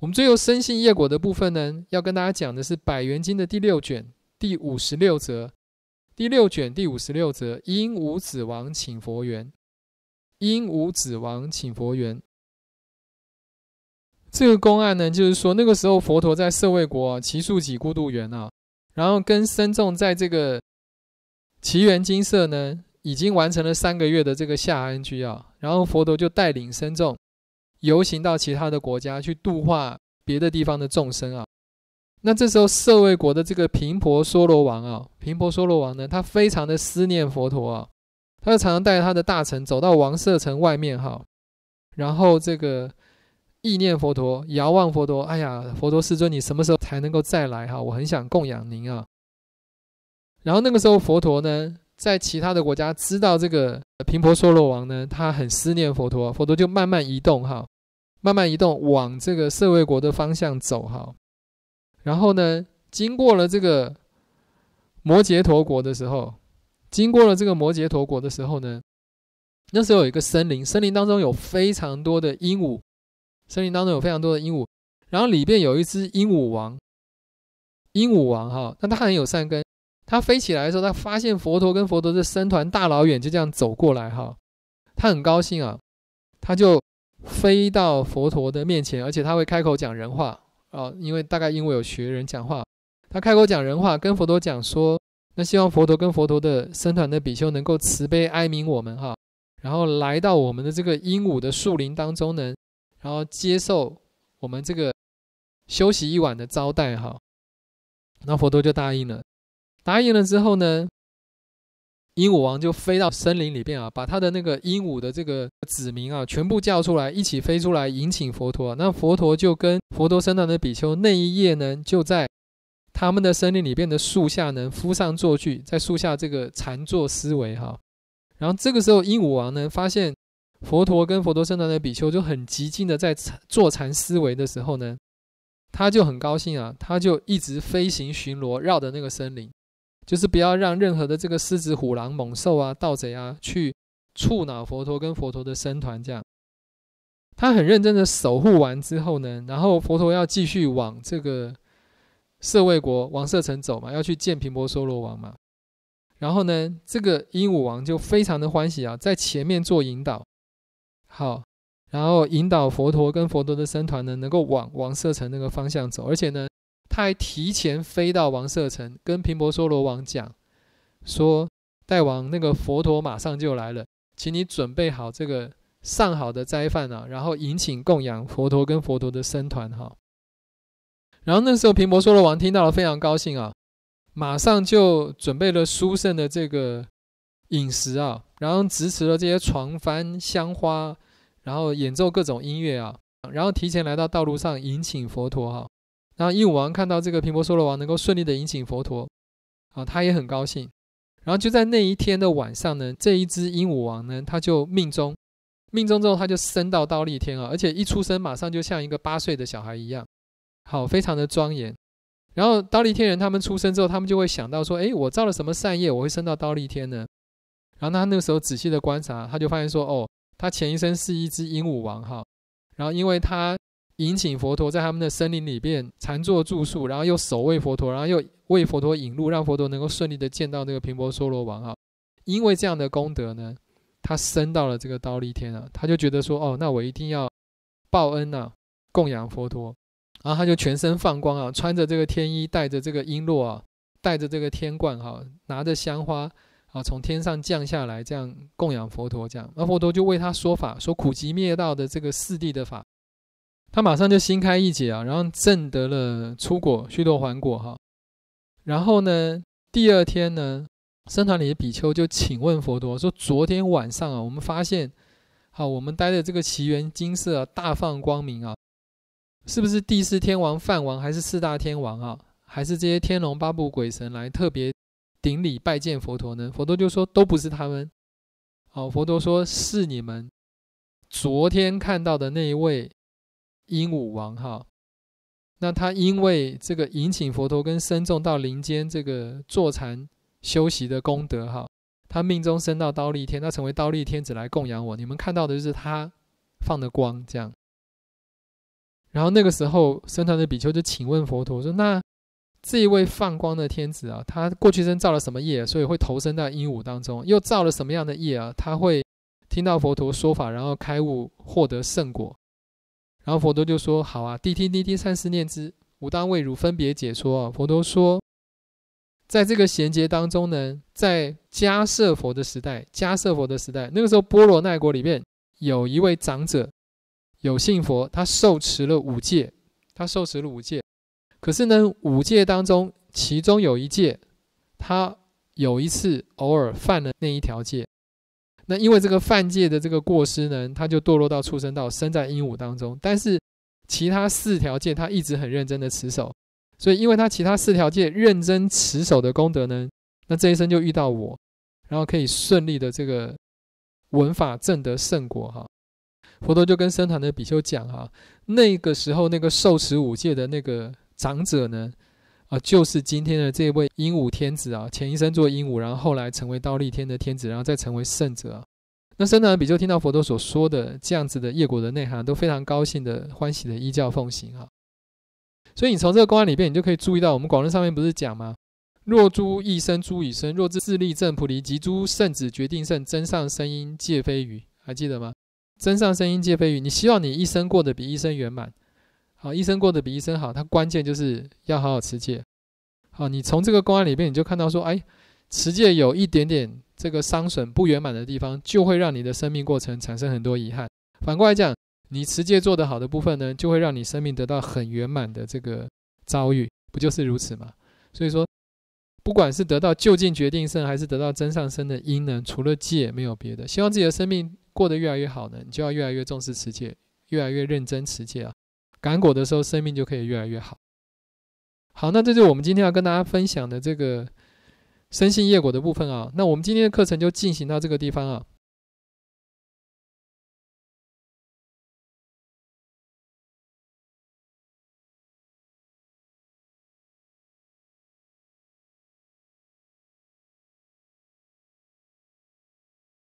我们最后生信业果的部分呢，要跟大家讲的是《百元经》的第六卷第五十六则。第六卷第五十六则，因无子王请佛缘，因无子王请佛缘。这个公案呢，就是说那个时候佛陀在舍卫国奇树几孤独园啊，然后跟僧众在这个奇缘金色呢，已经完成了三个月的这个下安居啊，然后佛陀就带领僧众。游行到其他的国家去度化别的地方的众生啊，那这时候舍卫国的这个频婆娑罗王啊，频婆娑罗王呢，他非常的思念佛陀啊，他就常常带着他的大臣走到王舍城外面哈，然后这个意念佛陀，遥望佛陀，哎呀，佛陀世尊，你什么时候才能够再来哈？我很想供养您啊。然后那个时候佛陀呢？在其他的国家，知道这个频婆娑罗王呢，他很思念佛陀，佛陀就慢慢移动哈，慢慢移动往这个舍卫国的方向走哈。然后呢，经过了这个摩羯陀国的时候，经过了这个摩羯陀国的时候呢，那时候有一个森林，森林当中有非常多的鹦鹉，森林当中有非常多的鹦鹉，然后里边有一只鹦鹉王，鹦鹉王哈，那它很有善根。他飞起来的时候，他发现佛陀跟佛陀的僧团大老远就这样走过来哈，他很高兴啊，他就飞到佛陀的面前，而且他会开口讲人话啊，因为大概因为有学人讲话，他开口讲人话，跟佛陀讲说，那希望佛陀跟佛陀的僧团的比丘能够慈悲哀悯我们哈，然后来到我们的这个鹦鹉的树林当中呢，然后接受我们这个休息一晚的招待哈，那佛陀就答应了。答应了之后呢，鹦鹉王就飞到森林里边啊，把他的那个鹦鹉的这个子民啊，全部叫出来，一起飞出来迎请佛陀。那佛陀就跟佛陀生长的比丘那一夜呢，就在他们的森林里边的树下能敷上坐具，在树下这个禅坐思维哈。然后这个时候，鹦鹉王呢发现佛陀跟佛陀生长的比丘就很极尽的在坐禅思维的时候呢，他就很高兴啊，他就一直飞行巡逻，绕着那个森林。就是不要让任何的这个狮子、虎狼、猛兽啊、盗贼啊，去触恼佛陀跟佛陀的僧团。这样，他很认真的守护完之后呢，然后佛陀要继续往这个舍卫国王舍城走嘛，要去见频婆娑罗王嘛。然后呢，这个鹦鹉王就非常的欢喜啊，在前面做引导，好，然后引导佛陀跟佛陀的僧团呢，能够往王舍城那个方向走，而且呢。他还提前飞到王舍城，跟频婆娑罗王讲说：“大王，那个佛陀马上就来了，请你准备好这个上好的斋饭啊，然后迎请供养佛陀跟佛陀的僧团哈。”然后那时候频婆娑罗王听到了，非常高兴啊，马上就准备了殊胜的这个饮食啊，然后支持了这些床幡香花，然后演奏各种音乐啊，然后提前来到道路上迎请佛陀哈。然后鹦鹉王看到这个平博娑罗王能够顺利的引请佛陀，啊，他也很高兴。然后就在那一天的晚上呢，这一只鹦鹉王呢，他就命中，命中之后他就升到刀立天啊，而且一出生马上就像一个八岁的小孩一样，好，非常的庄严。然后刀立天人他们出生之后，他们就会想到说，哎，我造了什么善业，我会升到刀立天呢？然后他那个时候仔细的观察，他就发现说，哦，他前一生是一只鹦鹉王哈，然后因为他。引请佛陀在他们的森林里边禅坐住宿，然后又守卫佛陀，然后又为佛陀引路，让佛陀能够顺利的见到这个频婆娑罗王哈。因为这样的功德呢，他升到了这个刀立天啊，他就觉得说，哦，那我一定要报恩呐，供养佛陀。然后他就全身放光啊，穿着这个天衣，带着这个璎珞啊，带着这个天冠哈，拿着香花啊，从天上降下来，这样供养佛陀。这样，那佛陀就为他说法，说苦集灭道的这个四谛的法。他马上就新开一节啊，然后证得了出果、须陀还果哈。然后呢，第二天呢，僧团里的比丘就请问佛陀说：“昨天晚上啊，我们发现，好，我们待的这个奇缘金色大放光明啊，是不是第四天王梵王，还是四大天王啊，还是这些天龙八部鬼神来特别顶礼拜见佛陀呢？”佛陀就说：“都不是他们，好，佛陀说是你们昨天看到的那一位。”鹦鹉王哈，那他因为这个引请佛陀跟僧众到林间这个坐禅修习的功德哈，他命中生到刀立天，他成为刀立天子来供养我。你们看到的就是他放的光这样。然后那个时候，僧团的比丘就请问佛陀说：“那这一位放光的天子啊，他过去生造了什么业，所以会投生到鹦鹉当中？又造了什么样的业啊？他会听到佛陀说法，然后开悟，获得圣果？”然后佛陀就说：“好啊，谛听，谛听，三思念之，吾当为汝分别解说。”佛陀说，在这个衔接当中呢，在迦舍佛的时代，迦舍佛的时代，那个时候波罗奈国里面有一位长者，有信佛，他受持了五戒，他受持了五戒。可是呢，五戒当中，其中有一戒，他有一次偶尔犯了那一条戒。那因为这个犯戒的这个过失呢，他就堕落到畜生道，生在鹦鹉当中。但是其他四条戒他一直很认真的持守，所以因为他其他四条戒认真持守的功德呢，那这一生就遇到我，然后可以顺利的这个闻法证得圣果哈。佛陀就跟僧团的比丘讲哈，那个时候那个受持五戒的那个长者呢。啊，就是今天的这位鹦鹉天子啊，前一生做鹦鹉，然后后来成为倒立天的天子，然后再成为圣者啊。那深南比丘听到佛陀所说的这样子的业果的内涵，都非常高兴的欢喜的依教奉行啊。所以你从这个公案里面，你就可以注意到，我们广论上面不是讲吗？若诸一生诸已生，若知自立正菩提，即诸圣子决定胜，增上声音界非余。还记得吗？增上声音界非余。你希望你一生过得比一生圆满。好，一生过得比一生好，他关键就是要好好持戒。好，你从这个公案里面你就看到说，哎，持戒有一点点这个伤损不圆满的地方，就会让你的生命过程产生很多遗憾。反过来讲，你持戒做得好的部分呢，就会让你生命得到很圆满的这个遭遇，不就是如此吗？所以说，不管是得到就近决定生，还是得到真上生的因呢，除了戒没有别的。希望自己的生命过得越来越好呢，你就要越来越重视持戒，越来越认真持戒啊。感果的时候，生命就可以越来越好。好，那这就是我们今天要跟大家分享的这个生性业果的部分啊。那我们今天的课程就进行到这个地方啊。